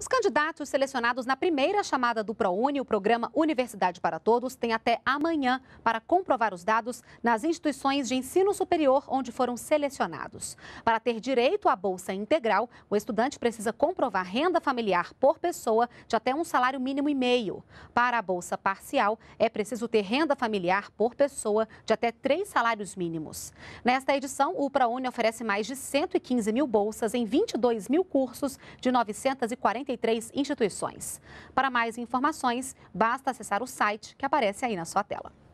Os candidatos selecionados na primeira chamada do ProUni, o programa Universidade para Todos, têm até amanhã para comprovar os dados nas instituições de ensino superior onde foram selecionados. Para ter direito à bolsa integral, o estudante precisa comprovar renda familiar por pessoa de até um salário mínimo e meio. Para a bolsa parcial, é preciso ter renda familiar por pessoa de até três salários mínimos. Nesta edição, o ProUni oferece mais de 115 mil bolsas em 22 mil cursos de 940 43 instituições. Para mais informações, basta acessar o site que aparece aí na sua tela.